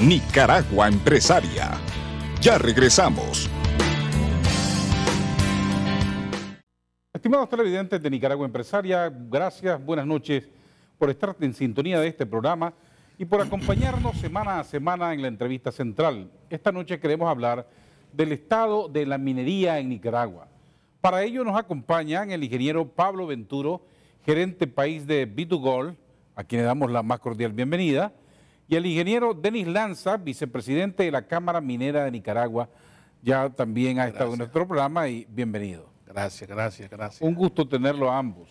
Nicaragua Empresaria. Ya regresamos. Estimados televidentes de Nicaragua Empresaria, gracias, buenas noches por estar en sintonía de este programa y por acompañarnos semana a semana en la entrevista central. Esta noche queremos hablar del estado de la minería en Nicaragua. Para ello nos acompañan el ingeniero Pablo Venturo, gerente país de B2Gold, a quien le damos la más cordial bienvenida, y el ingeniero Denis Lanza, vicepresidente de la Cámara Minera de Nicaragua, ya también ha estado en nuestro programa y bienvenido. Gracias, gracias, gracias. Un gusto tenerlo ambos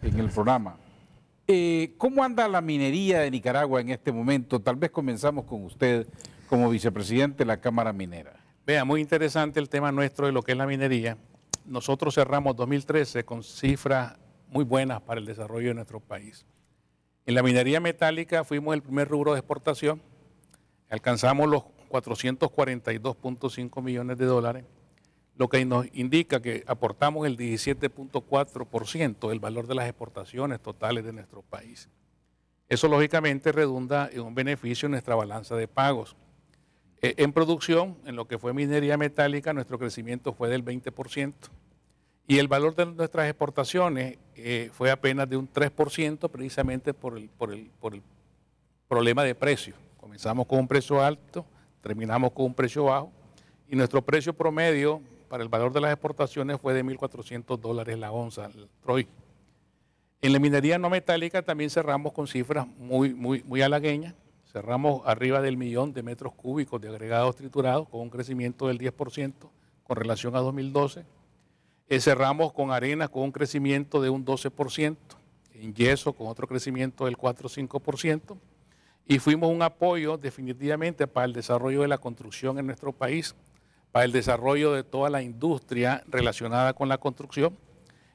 en el programa. Eh, ¿Cómo anda la minería de Nicaragua en este momento? Tal vez comenzamos con usted como vicepresidente de la Cámara Minera. Vea, muy interesante el tema nuestro de lo que es la minería. Nosotros cerramos 2013 con cifras muy buenas para el desarrollo de nuestro país. En la minería metálica fuimos el primer rubro de exportación, alcanzamos los 442.5 millones de dólares, lo que nos indica que aportamos el 17.4% del valor de las exportaciones totales de nuestro país. Eso lógicamente redunda en un beneficio en nuestra balanza de pagos. E, en producción, en lo que fue minería metálica, nuestro crecimiento fue del 20%. Y el valor de nuestras exportaciones eh, fue apenas de un 3% precisamente por el, por, el, por el problema de precio. Comenzamos con un precio alto, terminamos con un precio bajo y nuestro precio promedio para el valor de las exportaciones fue de 1.400 dólares la onza, el Troy. En la minería no metálica también cerramos con cifras muy, muy, muy halagueñas. Cerramos arriba del millón de metros cúbicos de agregados triturados con un crecimiento del 10% con relación a 2012 eh, cerramos con arena con un crecimiento de un 12%, en yeso con otro crecimiento del 4 5%, y fuimos un apoyo definitivamente para el desarrollo de la construcción en nuestro país, para el desarrollo de toda la industria relacionada con la construcción.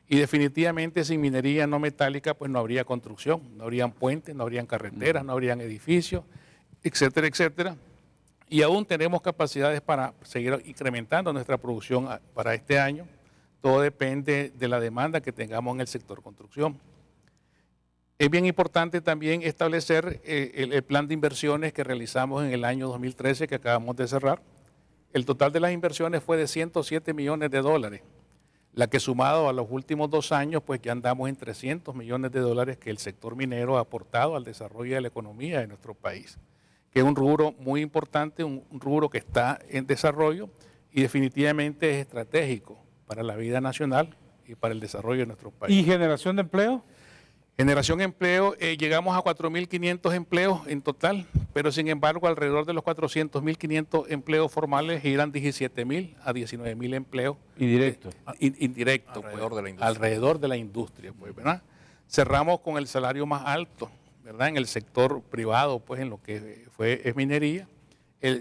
Y definitivamente sin minería no metálica pues no habría construcción, no habrían puentes, no habrían carreteras, no habrían edificios, etcétera, etcétera. Y aún tenemos capacidades para seguir incrementando nuestra producción ah, para este año todo depende de la demanda que tengamos en el sector construcción. Es bien importante también establecer eh, el, plan de inversiones que realizamos en el año 2013 que acabamos de cerrar. El total de las inversiones fue de 107 millones de dólares, la que sumado a los últimos dos años, pues ya andamos en 300 millones de dólares que el sector minero ha aportado al desarrollo de la economía de nuestro país, que es un rubro muy importante, un rubro que está en desarrollo y definitivamente es estratégico para la vida nacional y para el desarrollo de nuestro país. ¿Y generación de empleo? Generación de empleo, eh, llegamos a 4.500 empleos en total, pero sin embargo alrededor de los 400.500 empleos formales irán 17.000 a 19.000 empleos. Eh, ah, Indirectos. Pues. Alrededor de la industria. Alrededor de la industria, pues, ¿verdad? Cerramos con el salario más alto, ¿verdad? En el sector privado, pues en lo que fue, es minería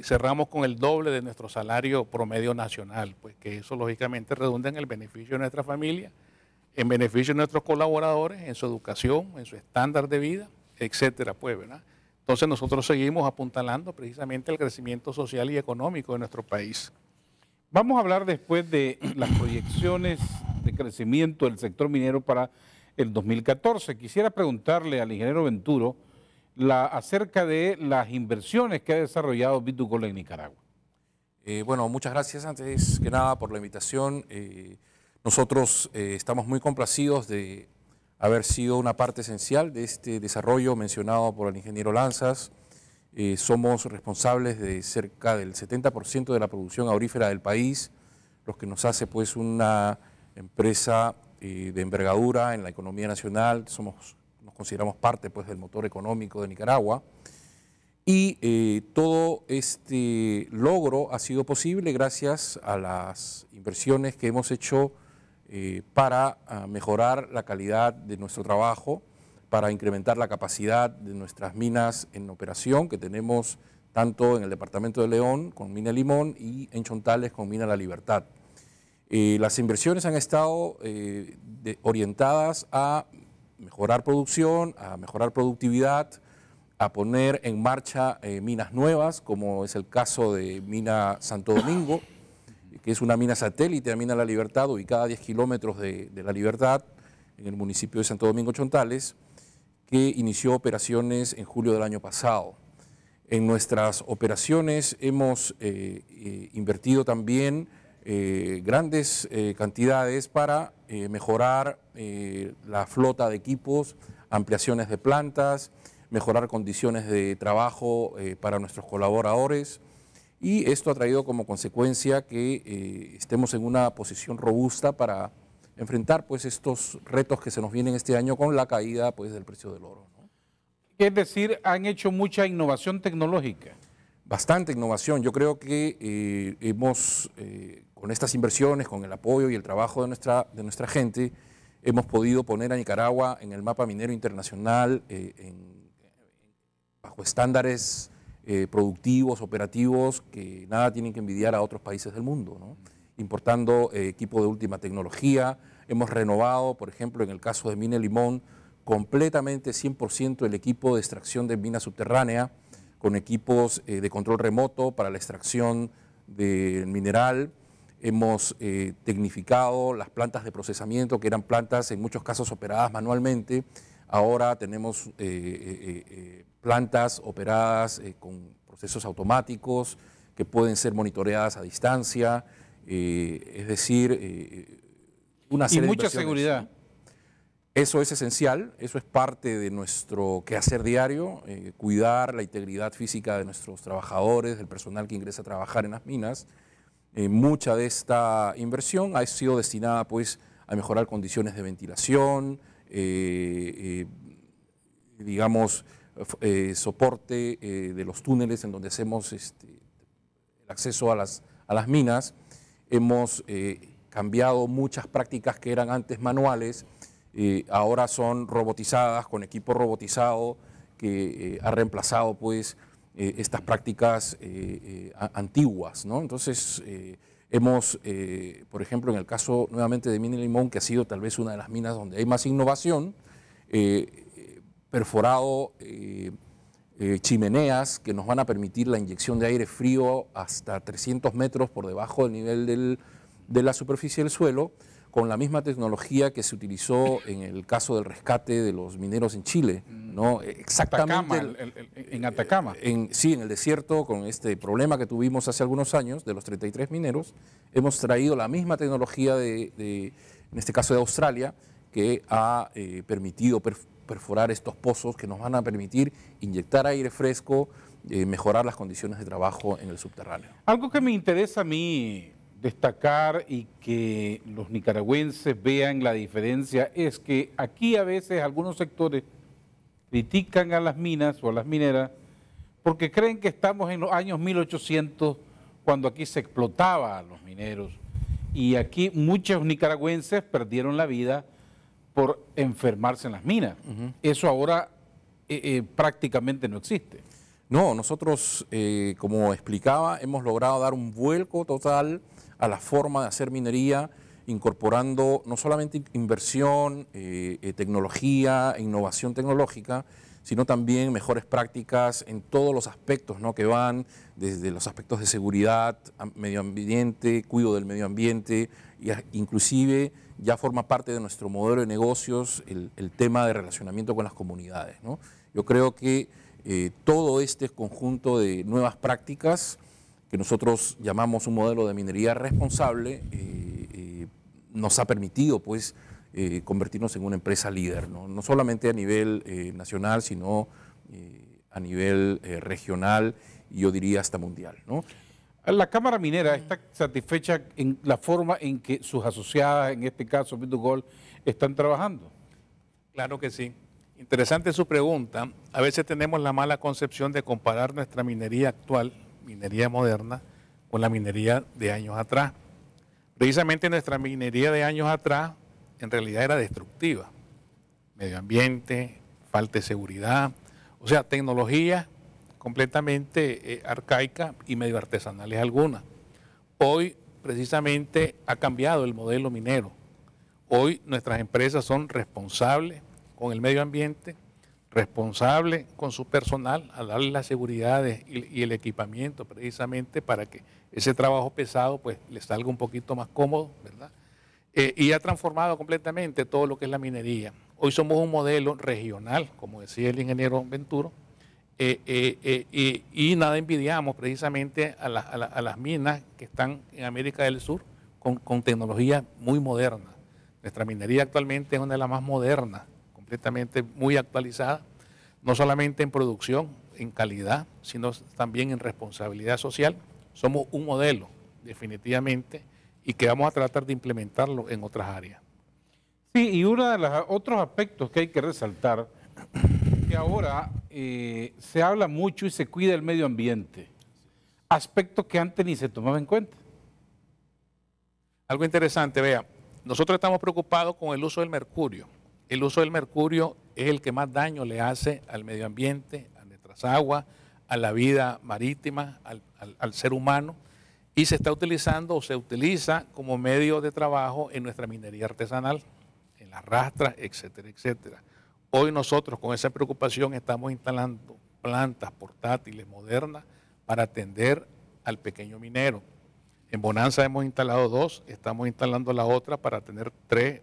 cerramos con el doble de nuestro salario promedio nacional, pues que eso lógicamente redunda en el beneficio de nuestra familia, en beneficio de nuestros colaboradores, en su educación, en su estándar de vida, etcétera, pues, ¿verdad? Entonces nosotros seguimos apuntalando precisamente el crecimiento social y económico de nuestro país. Vamos a hablar después de las proyecciones de crecimiento del sector minero para el 2014. Quisiera preguntarle al ingeniero Venturo acerca de las inversiones que ha desarrollado Bitugol en Nicaragua. Eh, bueno, muchas gracias antes que nada por la invitación. Eh, nosotros eh, estamos muy complacidos de haber sido una parte esencial de este desarrollo mencionado por el ingeniero Lanzas. somos responsables de cerca del 70% de la producción aurífera del país, lo que nos hace pues una empresa de envergadura en la economía nacional. Somos consideramos parte pues, del motor económico de Nicaragua. Y eh, todo este logro ha sido posible gracias a las inversiones que hemos hecho eh, para ah, mejorar la calidad de nuestro trabajo, para incrementar la capacidad de nuestras minas en operación que tenemos tanto en el departamento de León con Mina Limón y en Chontales con Mina La Libertad. Eh, las inversiones han estado orientadas a mejorar producción, a mejorar productividad, a poner en marcha eh, minas nuevas, como es el caso de Mina Santo Domingo, que es una mina satélite de Mina La Libertad, ubicada a 10 kilómetros de, La Libertad, en el municipio de Santo Domingo Chontales, que inició operaciones en julio del año pasado. En nuestras operaciones hemos eh, eh, invertido también eh, grandes eh, cantidades para eh, mejorar la flota de equipos, ampliaciones de plantas, mejorar condiciones de trabajo para nuestros colaboradores. Y esto ha traído como consecuencia que estemos en una posición robusta para enfrentar pues, estos retos que se nos vienen este año con la caída pues, del precio del oro. Es decir, han hecho mucha innovación tecnológica bastante innovación. Yo creo que hemos con estas inversiones, con el apoyo y el trabajo de nuestra, de nuestra gente, hemos podido poner a Nicaragua en el mapa minero internacional eh, bajo estándares eh, productivos, operativos, que nada tienen que envidiar a otros países del mundo, importando equipos eh, equipo de última tecnología. Hemos renovado, por ejemplo, en el caso de Mine Limón, completamente 100% el equipo de extracción de mina subterránea, con equipos de control remoto para la extracción del mineral. Hemos eh, tecnificado las plantas de procesamiento, que eran plantas en muchos casos operadas manualmente. Ahora tenemos eh, eh, plantas operadas con procesos automáticos que pueden ser monitoreadas a distancia. es decir, una serie y mucha seguridad. Eso es esencial, eso es parte de nuestro quehacer diario, cuidar la integridad física de nuestros trabajadores, del personal que ingresa a trabajar en las minas. Eh, mucha de esta inversión ha sido destinada pues, a mejorar condiciones de ventilación, eh, eh, digamos, soporte de los túneles en donde hacemos este, el acceso a las, a las minas. Hemos cambiado muchas prácticas que eran antes manuales, ahora son robotizadas, con equipo robotizado que ha reemplazado pues, eh, estas prácticas eh, eh, antiguas. Entonces, hemos, por ejemplo, en el caso nuevamente de Mini Limón, que ha sido tal vez una de las minas donde hay más innovación, perforado chimeneas que nos van a permitir la inyección de aire frío hasta 300 metros por debajo del nivel de la superficie del suelo, con la misma tecnología que se utilizó en el caso del rescate de los mineros en Chile, ¿no? Exactamente. en Atacama. sí, en el desierto, con este problema que tuvimos hace algunos años de los 33 mineros, hemos traído la misma tecnología de, en este caso de Australia, que ha eh, permitido perforar estos pozos que nos van a permitir inyectar aire fresco, eh, mejorar las condiciones de trabajo en el subterráneo. Algo que me interesa a mí destacar y que los nicaragüenses vean la diferencia es que aquí a veces algunos sectores critican a las minas o a las mineras porque creen que estamos en los años 1800 cuando aquí se explotaba a los mineros y aquí muchos nicaragüenses perdieron la vida por enfermarse en las minas. Eso ahora eh, eh, prácticamente no existe. No, nosotros, eh, como explicaba, hemos logrado dar un vuelco total a la forma de hacer minería, incorporando no solamente inversión, eh, eh, tecnología, e innovación tecnológica, sino también mejores prácticas en todos los aspectos ¿no? que van desde los aspectos de seguridad, medio ambiente, cuido del medio ambiente, y inclusive ya forma parte de nuestro modelo de negocios el, tema de relacionamiento con las comunidades. ¿no? Yo creo que eh, todo este conjunto de nuevas prácticas que nosotros llamamos un modelo de minería responsable eh, eh, nos ha permitido pues convertirnos en una empresa líder, no, no solamente a nivel nacional, sino a nivel regional y yo diría hasta mundial. ¿no? La Cámara Minera mm. está satisfecha en la forma en que sus asociadas, en este caso Gold, están trabajando. Claro que sí. Interesante su pregunta. A veces tenemos la mala concepción de comparar nuestra minería actual, minería moderna, con la minería de años atrás. Precisamente nuestra minería de años atrás en realidad era destructiva. Medio ambiente, falta de seguridad, o sea, tecnología completamente eh, arcaica y medio artesanales alguna. Hoy precisamente ha cambiado el modelo minero. Hoy nuestras empresas son responsables con el medio ambiente, responsables con su personal, a darles las seguridades y, el equipamiento precisamente para que ese trabajo pesado pues les salga un poquito más cómodo, ¿verdad? Eh, y ha transformado completamente todo lo que es la minería. Hoy somos un modelo regional, como decía el ingeniero Venturo, eh, eh, eh, y nada envidiamos precisamente a, a, las minas que están en América del Sur con, con, tecnología muy moderna. Nuestra minería actualmente es una de las más modernas, completamente muy actualizada, no solamente en producción, en calidad, sino también en responsabilidad social. Somos un modelo, definitivamente, y que vamos a tratar de implementarlo en otras áreas. Sí, y uno de los otros aspectos que hay que resaltar, que ahora eh, se habla mucho y se cuida el medio ambiente, aspecto que antes ni se tomaba en cuenta. Algo interesante, vea, nosotros estamos preocupados con el uso del mercurio. El uso del mercurio es el que más daño le hace al medio ambiente, a nuestras aguas, a la vida marítima, al, al ser humano, y se está utilizando o se utiliza como medio de trabajo en nuestra minería artesanal, en las rastras, etcétera, etcétera. Hoy nosotros con esa preocupación estamos instalando plantas portátiles modernas para atender al pequeño minero. En Bonanza hemos instalado dos, estamos instalando la otra para tener tres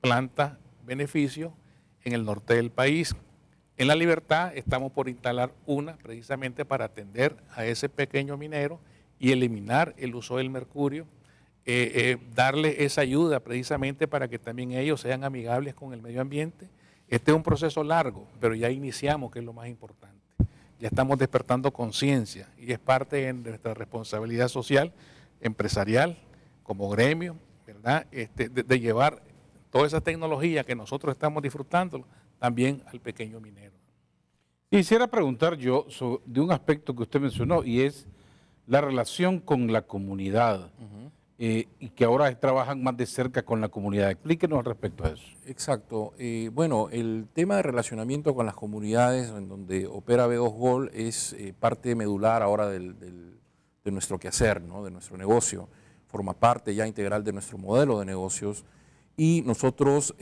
plantas beneficios en el norte del país. En La Libertad estamos por instalar una precisamente para atender a ese pequeño minero y eliminar el uso del mercurio, eh, eh, darle esa ayuda precisamente para que también ellos sean amigables con el medio ambiente este es un proceso largo, pero ya iniciamos, que es lo más importante. Ya estamos despertando conciencia y es parte de nuestra responsabilidad social, empresarial, como gremio, ¿verdad? Este, de, llevar toda esa tecnología que nosotros estamos disfrutando también al pequeño minero. Quisiera preguntar yo sobre, de un aspecto que usted mencionó y es la relación con la comunidad. Eh, y que ahora trabajan más de cerca con la comunidad. Explíquenos al respecto a eso. Exacto. Eh, bueno, el tema de relacionamiento con las comunidades en donde opera B2 Gol es eh, parte medular ahora de nuestro quehacer, de nuestro negocio. Forma parte ya integral de nuestro modelo de negocios y nosotros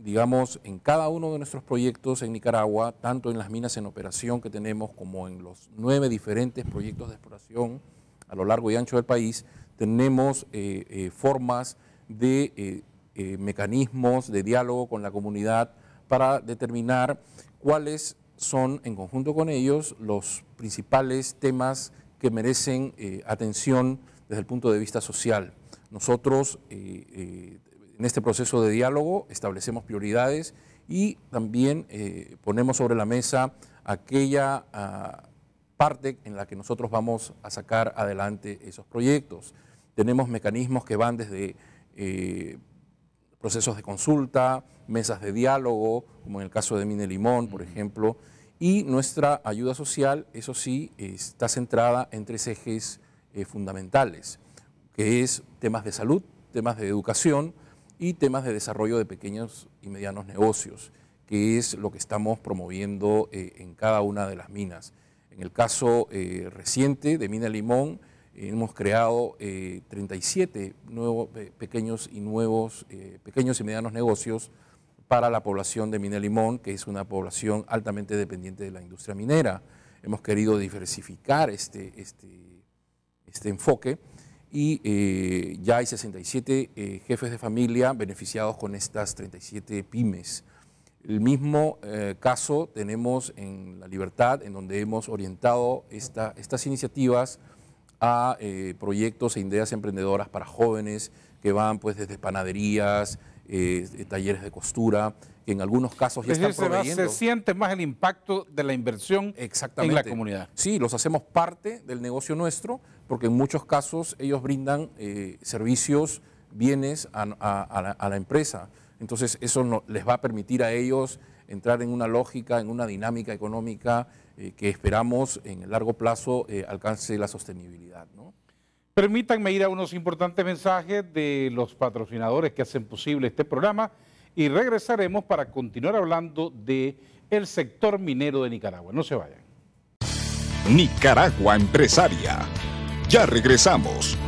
digamos, en cada uno de nuestros proyectos en Nicaragua, tanto en las minas en operación que tenemos como en los nueve diferentes proyectos de exploración a lo largo y ancho del país, tenemos eh, eh, formas de eh, mecanismos de diálogo con la comunidad para determinar cuáles son, en conjunto con ellos, los principales temas que merecen atención desde el punto de vista social. Nosotros, en este proceso de diálogo, establecemos prioridades y también ponemos sobre la mesa aquella... Ah, parte en la que nosotros vamos a sacar adelante esos proyectos. Tenemos mecanismos que van desde eh, procesos de consulta, mesas de diálogo, como en el caso de Mine Limón, por ejemplo, y nuestra ayuda social, eso sí, está centrada en tres ejes eh, fundamentales, que es temas de salud, temas de educación y temas de desarrollo de pequeños y medianos negocios, que es lo que estamos promoviendo eh, en cada una de las minas. En el caso reciente de Mina Limón, hemos creado 37 eh, nuevos, pequeños y nuevos, eh, pequeños y medianos negocios para la población de Mina Limón, que es una población altamente dependiente de la industria minera. Hemos querido diversificar este, este, este enfoque y eh, ya hay 67 jefes de familia beneficiados con estas 37 pymes. El mismo caso tenemos en La Libertad, en donde hemos orientado esta, estas iniciativas a eh, proyectos e ideas emprendedoras para jóvenes que van pues desde panaderías, eh, eh, talleres de costura, que en algunos casos ya están proveyendo. Se siente más el impacto de la inversión Exactamente. en la comunidad. Sí, los hacemos parte del negocio nuestro, porque en muchos casos ellos brindan servicios, bienes a, la, empresa. Entonces eso no, les va a permitir a ellos entrar en una lógica, en una dinámica económica eh, que esperamos en el largo plazo eh, alcance la sostenibilidad. Permítanme ir a unos importantes mensajes de los patrocinadores que hacen posible este programa y regresaremos para continuar hablando del sector minero de Nicaragua. No se vayan. Nicaragua Empresaria. Ya regresamos